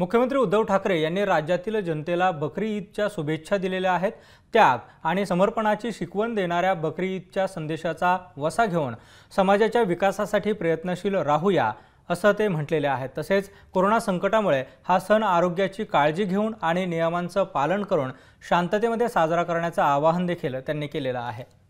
मुख्यमंत्री उद्धव ठाकरे यांनी राज्यातील जनतेला बकरी ईदच्या शुभेच्छा दिलेल्या आहेत त्याग आणि समर्पणाची शिकवण देणाऱ्या बकरी ईदच्या संदेशाचा वसा घेऊन समाजाच्या विकासासाठी प्रयत्नशील राहूया असं ते म्हटलेले आहेत तसेच कोरोना संकटामुळे हा सण आरोग्याची काळजी घेऊन आणि नियमांचं पालन करून शांततेमध्ये साजरा करण्याचं आवाहन देखील त्यांनी केलेलं आहे